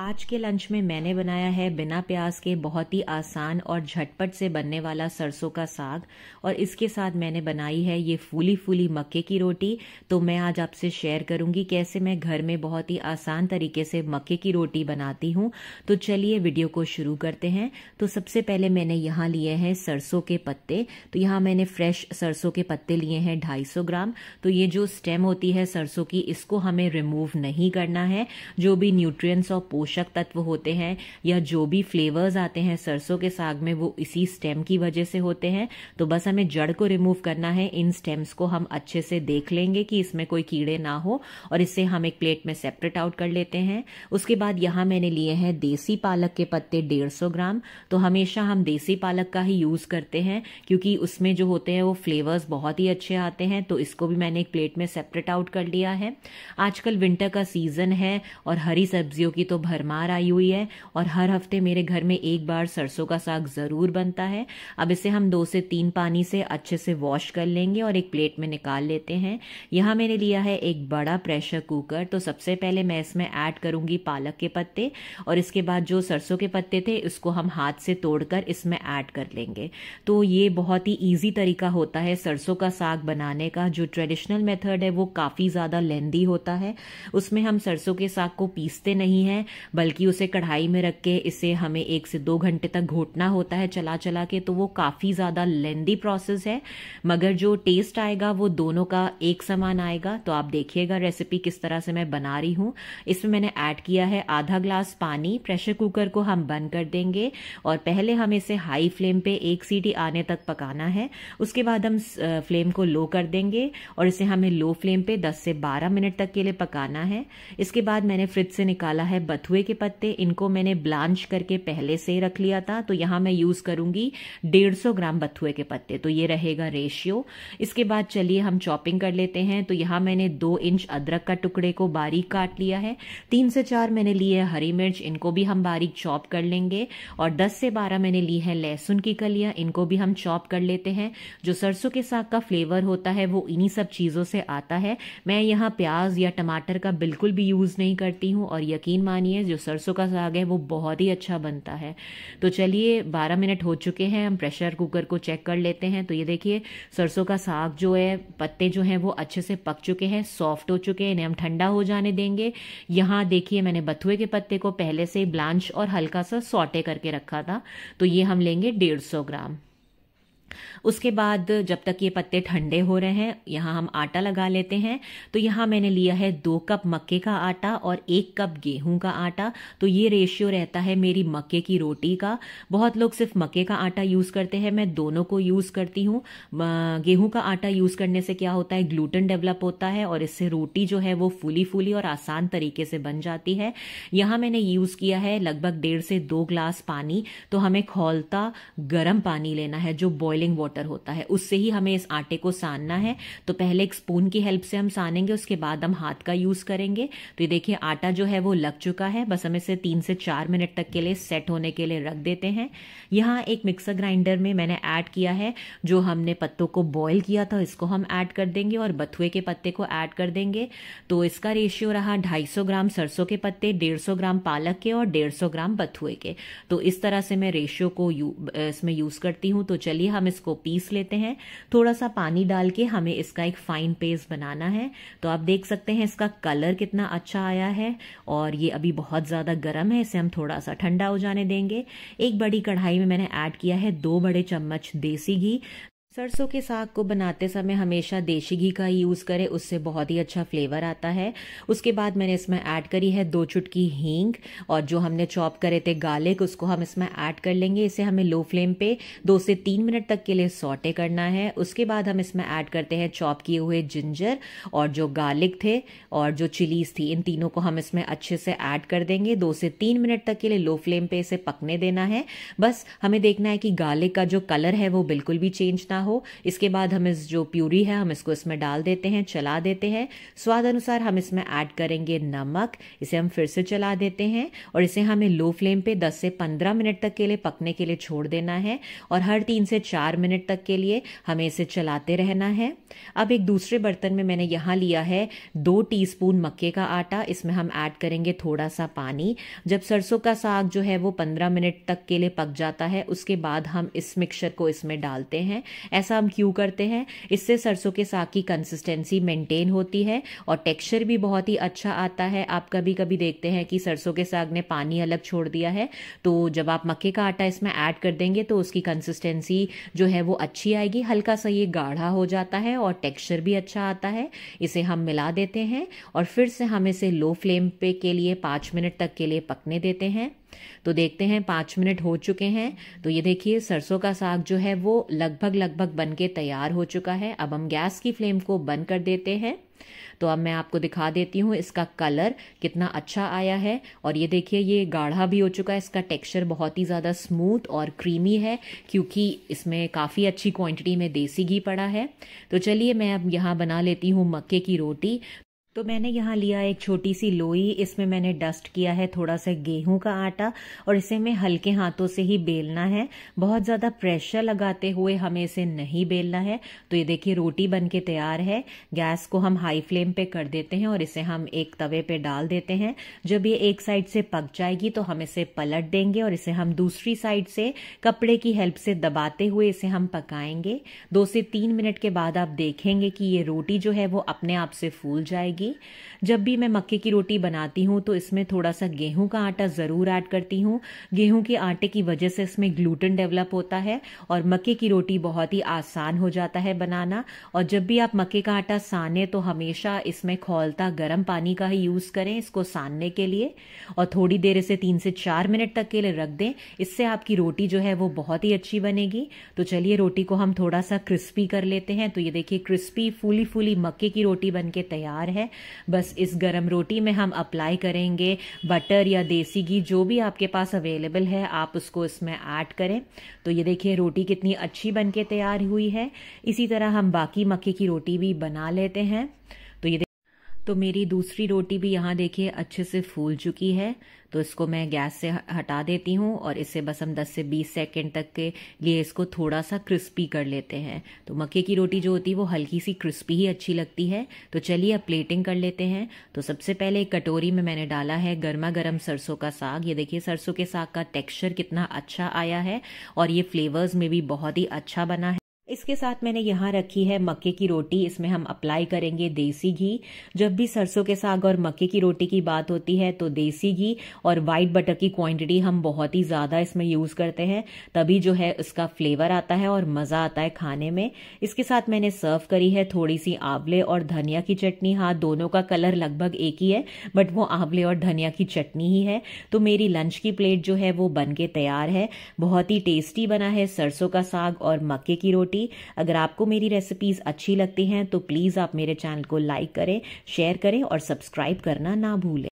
आज के लंच में मैंने बनाया है बिना प्याज के बहुत ही आसान और झटपट से बनने वाला सरसों का साग और इसके साथ मैंने बनाई है ये फूली फूली मक्के की रोटी तो मैं आज आपसे शेयर करूंगी कैसे मैं घर में बहुत ही आसान तरीके से मक्के की रोटी बनाती हूँ तो चलिए वीडियो को शुरू करते हैं तो सबसे पहले मैंने यहाँ लिए हैं सरसों के पत्ते तो यहाँ मैंने फ्रेश सरसों के पत्ते लिए हैं ढाई ग्राम तो ये जो स्टेम होती है सरसों की इसको हमें रिमूव नहीं करना है जो भी न्यूट्रियस और पोषण पोषक तत्व होते हैं या जो भी फ्लेवर्स आते हैं सरसों के साग में वो इसी स्टेम की वजह से होते हैं तो बस हमें जड़ को रिमूव करना है इन स्टेम्स को हम अच्छे से देख लेंगे कि इसमें कोई कीड़े ना हो और इसे हम एक प्लेट में सेपरेट आउट कर लेते हैं उसके बाद यहां मैंने लिए हैं देसी पालक के पत्ते डेढ़ ग्राम तो हमेशा हम देसी पालक का ही यूज़ करते हैं क्योंकि उसमें जो होते हैं वो फ्लेवर्स बहुत ही अच्छे आते हैं तो इसको भी मैंने एक प्लेट में सेपरेट आउट कर लिया है आजकल विंटर का सीज़न है और हरी सब्जियों की तो भरमार आई हुई है और हर हफ्ते मेरे घर में एक बार सरसों का साग ज़रूर बनता है अब इसे हम दो से तीन पानी से अच्छे से वॉश कर लेंगे और एक प्लेट में निकाल लेते हैं यहाँ मैंने लिया है एक बड़ा प्रेशर कुकर तो सबसे पहले मैं इसमें ऐड करूंगी पालक के पत्ते और इसके बाद जो सरसों के पत्ते थे इसको हम हाथ से तोड़कर इसमें ऐड कर लेंगे तो ये बहुत ही ईजी तरीका होता है सरसों का साग बनाने का जो ट्रेडिशनल मेथड है वो काफ़ी ज़्यादा लेंदी होता है उसमें हम सरसों के साग को पीसते नहीं हैं बल्कि उसे कढ़ाई में रख के इसे हमें एक से दो घंटे तक घोटना होता है चला चला के तो वो काफ़ी ज़्यादा लेंदी प्रोसेस है मगर जो टेस्ट आएगा वो दोनों का एक समान आएगा तो आप देखिएगा रेसिपी किस तरह से मैं बना रही हूँ इसमें मैंने ऐड किया है आधा ग्लास पानी प्रेशर कुकर को हम बंद कर देंगे और पहले हम इसे हाई फ्लेम पे एक सीटी आने तक पकाना है उसके बाद हम फ्लेम को लो कर देंगे और इसे हमें लो फ्लेम पे 10 से 12 मिनट तक के लिए पकाना है इसके बाद मैंने फ्रिज से निकाला है बथू बथुए के पत्ते इनको मैंने ब्लांच करके पहले से रख लिया था तो यहां मैं यूज़ करूंगी डेढ़ सौ ग्राम बथुए के पत्ते तो ये रहेगा रेशियो इसके बाद चलिए हम चॉपिंग कर लेते हैं तो यहां मैंने दो इंच अदरक का टुकड़े को बारीक काट लिया है तीन से चार मैंने ली है हरी मिर्च इनको भी हम बारीक चॉप कर लेंगे और दस से बारह मैंने ली है लहसुन की कलियां इनको भी हम चॉप कर लेते हैं जो सरसों के साग का फ्लेवर होता है वो इन्हीं सब चीज़ों से आता है मैं यहाँ प्याज या टमाटर का बिल्कुल भी यूज़ नहीं करती हूँ और यकीन मानिए है जो सरसों का साग है वो बहुत ही अच्छा बनता है तो चलिए 12 मिनट हो चुके हैं हम प्रेशर कुकर को चेक कर लेते हैं तो ये देखिए सरसों का साग जो है पत्ते जो हैं वो अच्छे से पक चुके हैं सॉफ्ट हो चुके हैं इन्हें हम ठंडा हो जाने देंगे यहाँ देखिए मैंने बथुए के पत्ते को पहले से ब्लांच और हल्का सा सॉटे करके रखा था तो ये हम लेंगे डेढ़ ग्राम उसके बाद जब तक ये पत्ते ठंडे हो रहे हैं यहाँ हम आटा लगा लेते हैं तो यहाँ मैंने लिया है दो कप मक्के का आटा और एक कप गेहूं का आटा तो ये रेशियो रहता है मेरी मक्के की रोटी का बहुत लोग सिर्फ मक्के का आटा यूज़ करते हैं मैं दोनों को यूज़ करती हूँ गेहूं का आटा यूज़ करने से क्या होता है ग्लूटन डेवलप होता है और इससे रोटी जो है वो फूली फूली और आसान तरीके से बन जाती है यहाँ मैंने यूज़ किया है लगभग डेढ़ से दो ग्लास पानी तो हमें खोलता गर्म पानी लेना है जो बॉयल बॉइलिंग वाटर होता है उससे ही हमें इस आटे को सानना है तो पहले एक स्पून की हेल्प से हम सानेंगे उसके बाद हम हाथ का यूज करेंगे तो ये देखिए आटा जो है वो लग चुका है बस हम इसे तीन से चार मिनट तक के लिए सेट होने के लिए रख देते हैं यहाँ एक मिक्सर ग्राइंडर में मैंने ऐड किया है जो हमने पत्तों को बॉयल किया था इसको हम ऐड कर देंगे और बथुए के पत्ते को ऐड कर देंगे तो इसका रेशियो रहा 250 ग्राम सरसों के पत्ते 150 ग्राम पालक के और 150 ग्राम बथुए के तो इस तरह से मैं रेशियो को यू, इसमें यूज़ करती हूँ तो चलिए हम इसको पीस लेते हैं थोड़ा सा पानी डाल के हमें इसका एक फाइन पेस्ट बनाना है तो आप देख सकते हैं इसका कलर कितना अच्छा आया है और ये अभी बहुत ज़्यादा गर्म है इसे हम थोड़ा सा ठंडा हो जाने देंगे एक बड़ी कढ़ाई में मैंने ऐड किया है दो बड़े चम्मच देसी घी सरसों के साग को बनाते समय हमेशा देसी घी का ही यूज़ करें उससे बहुत ही अच्छा फ्लेवर आता है उसके बाद मैंने इसमें ऐड करी है दो चुटकी हींग और जो हमने चॉप करे थे गार्लिक उसको हम इसमें ऐड कर लेंगे इसे हमें लो फ्लेम पे दो से तीन मिनट तक के लिए सॉटे करना है उसके बाद हम इसमें ऐड करते हैं चॉप किए हुए जिंजर और जो गार्लिक थे और जो चिलीज थी इन तीनों को हम इसमें अच्छे से ऐड कर देंगे दो से तीन मिनट तक के लिए लो फ्लेम पर इसे पकने देना है बस हमें देखना है कि गार्लिक का जो कलर है वो बिल्कुल भी चेंज ना ना हो इसके बाद हम इस जो प्यूरी है हम इसको इसमें डाल देते हैं चला देते हैं स्वाद अनुसार हम इसमें ऐड करेंगे नमक इसे हम फिर से चला देते हैं और इसे हमें लो फ्लेम पे 10 से 15 मिनट तक के लिए पकने के लिए छोड़ देना है और हर तीन से चार मिनट तक के लिए हमें इसे चलाते रहना है अब एक दूसरे बर्तन में मैंने यहाँ लिया है दो टी मक्के का आटा इसमें हम ऐड करेंगे थोड़ा सा पानी जब सरसों का साग जो है वो पंद्रह मिनट तक के लिए पक जाता है उसके बाद हम इस मिक्सचर को इसमें डालते हैं ऐसा हम क्यों करते हैं इससे सरसों के साग की कंसिस्टेंसी मेंटेन होती है और टेक्सचर भी बहुत ही अच्छा आता है आप कभी कभी देखते हैं कि सरसों के साग ने पानी अलग छोड़ दिया है तो जब आप मक्के का आटा इसमें ऐड कर देंगे तो उसकी कंसिस्टेंसी जो है वो अच्छी आएगी हल्का सा ये गाढ़ा हो जाता है और टेक्सचर भी अच्छा आता है इसे हम मिला देते हैं और फिर से हम इसे लो फ्लेम पे के लिए पाँच मिनट तक के लिए पकने देते हैं तो देखते हैं पाँच मिनट हो चुके हैं तो ये देखिए सरसों का साग जो है वो लगभग लगभग बन के तैयार हो चुका है अब हम गैस की फ्लेम को बंद कर देते हैं तो अब मैं आपको दिखा देती हूँ इसका कलर कितना अच्छा आया है और ये देखिए ये गाढ़ा भी हो चुका है इसका टेक्सचर बहुत ही ज़्यादा स्मूथ और क्रीमी है क्योंकि इसमें काफ़ी अच्छी क्वांटिटी में देसी घी पड़ा है तो चलिए मैं अब यहाँ बना लेती हूँ मक्के की रोटी तो मैंने यहाँ लिया एक छोटी सी लोई इसमें मैंने डस्ट किया है थोड़ा सा गेहूं का आटा और इसे हमें हल्के हाथों से ही बेलना है बहुत ज़्यादा प्रेशर लगाते हुए हमें इसे नहीं बेलना है तो ये देखिए रोटी बन के तैयार है गैस को हम हाई फ्लेम पे कर देते हैं और इसे हम एक तवे पे डाल देते हैं जब ये एक साइड से पक जाएगी तो हम इसे पलट देंगे और इसे हम दूसरी साइड से कपड़े की हेल्प से दबाते हुए इसे हम पकाएंगे दो से तीन मिनट के बाद आप देखेंगे कि ये रोटी जो है वो अपने आप से फूल जाएगी लगी जब भी मैं मक्के की रोटी बनाती हूँ तो इसमें थोड़ा सा गेहूं का आटा ज़रूर ऐड करती हूँ गेहूं के आटे की वजह से इसमें ग्लूटन डेवलप होता है और मक्के की रोटी बहुत ही आसान हो जाता है बनाना और जब भी आप मक्के का आटा साने तो हमेशा इसमें खोलता गर्म पानी का ही यूज़ करें इसको सानने के लिए और थोड़ी देर इसे तीन से चार मिनट तक के लिए रख दें इससे आपकी रोटी जो है वो बहुत ही अच्छी बनेगी तो चलिए रोटी को हम थोड़ा सा क्रिस्पी कर लेते हैं तो ये देखिए क्रिस्पी फूली फूली मक्के की रोटी बन के तैयार है बस इस गरम रोटी में हम अप्लाई करेंगे बटर या देसी घी जो भी आपके पास अवेलेबल है आप उसको इसमें ऐड करें तो ये देखिए रोटी कितनी अच्छी बनके तैयार हुई है इसी तरह हम बाकी मक्के की रोटी भी बना लेते हैं तो मेरी दूसरी रोटी भी यहाँ देखिए अच्छे से फूल चुकी है तो इसको मैं गैस से हटा देती हूँ और इसे बस हम 10 से 20 सेकंड तक के लिए इसको थोड़ा सा क्रिस्पी कर लेते हैं तो मक्के की रोटी जो होती है वो हल्की सी क्रिस्पी ही अच्छी लगती है तो चलिए अब प्लेटिंग कर लेते हैं तो सबसे पहले एक कटोरी में मैंने डाला है गर्मा गर्म सरसों का साग ये देखिए सरसों के साग का टेक्स्चर कितना अच्छा आया है और ये फ्लेवर्स में भी बहुत ही अच्छा बना है इसके साथ मैंने यहाँ रखी है मक्के की रोटी इसमें हम अप्लाई करेंगे देसी घी जब भी सरसों के साग और मक्के की रोटी की बात होती है तो देसी घी और वाइट बटर की क्वांटिटी हम बहुत ही ज़्यादा इसमें यूज़ करते हैं तभी जो है उसका फ्लेवर आता है और मज़ा आता है खाने में इसके साथ मैंने सर्व करी है थोड़ी सी आंवले और धनिया की चटनी हाँ दोनों का कलर लगभग एक ही है बट वो आंवले और धनिया की चटनी ही है तो मेरी लंच की प्लेट जो है वो बन के तैयार है बहुत ही टेस्टी बना है सरसों का साग और मक्के की रोटी रेसिपी अगर आपको मेरी रेसिपीज़ अच्छी लगती हैं तो प्लीज़ आप मेरे चैनल को लाइक करें शेयर करें और सब्सक्राइब करना ना भूलें